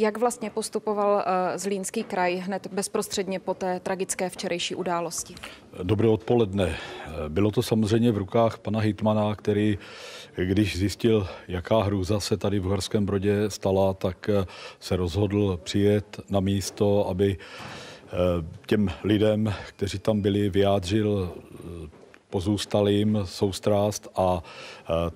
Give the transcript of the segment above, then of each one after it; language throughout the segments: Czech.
Jak vlastně postupoval eh, Zlínský kraj hned bezprostředně po té tragické včerejší události? Dobré odpoledne. Bylo to samozřejmě v rukách pana Hitmana, který, když zjistil, jaká hrůza se tady v Horském Brodě stala, tak eh, se rozhodl přijet na místo, aby eh, těm lidem, kteří tam byli, vyjádřil pozůstalým soustrást a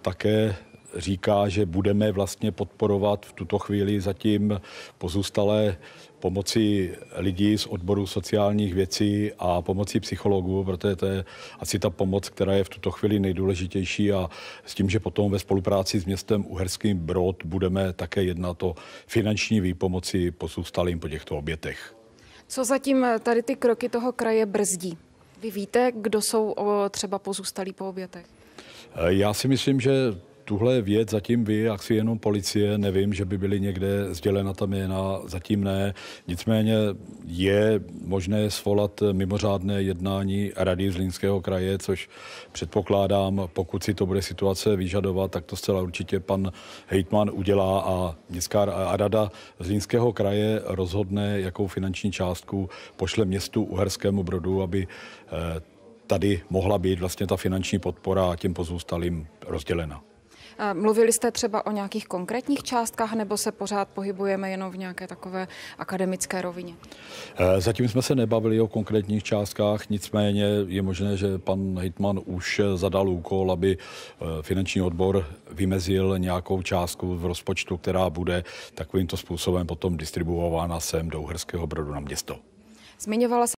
také říká, že budeme vlastně podporovat v tuto chvíli zatím pozůstalé pomoci lidí z odboru sociálních věcí a pomoci psychologů, protože to je asi ta pomoc, která je v tuto chvíli nejdůležitější a s tím, že potom ve spolupráci s městem Uherským Brod budeme také jednat o finanční výpomoci pozůstalým po těchto obětech. Co zatím eh, tady ty kroky toho kraje brzdí? Vy víte, kdo jsou třeba pozůstalí po obětech? Eh, já si myslím, že tuhle věc zatím ví akci jenom policie, nevím, že by byly někde sdělena ta jména, zatím ne. Nicméně je možné svolat mimořádné jednání Rady Zlínského kraje, což předpokládám, pokud si to bude situace vyžadovat, tak to zcela určitě pan Hejtman udělá a městská a Rada Zlínského kraje rozhodne, jakou finanční částku pošle městu Uherskému Brodu, aby eh, tady mohla být vlastně ta finanční podpora těm pozůstalým rozdělena. Mluvili jste třeba o nějakých konkrétních částkách, nebo se pořád pohybujeme jenom v nějaké takové akademické rovině? Eh, zatím jsme se nebavili o konkrétních částkách, nicméně je možné, že pan Hitman už zadal úkol, aby eh, finanční odbor vymezil nějakou částku v rozpočtu, která bude takovýmto způsobem potom distribuována sem do Uherského Brodu na město. Zmiňovala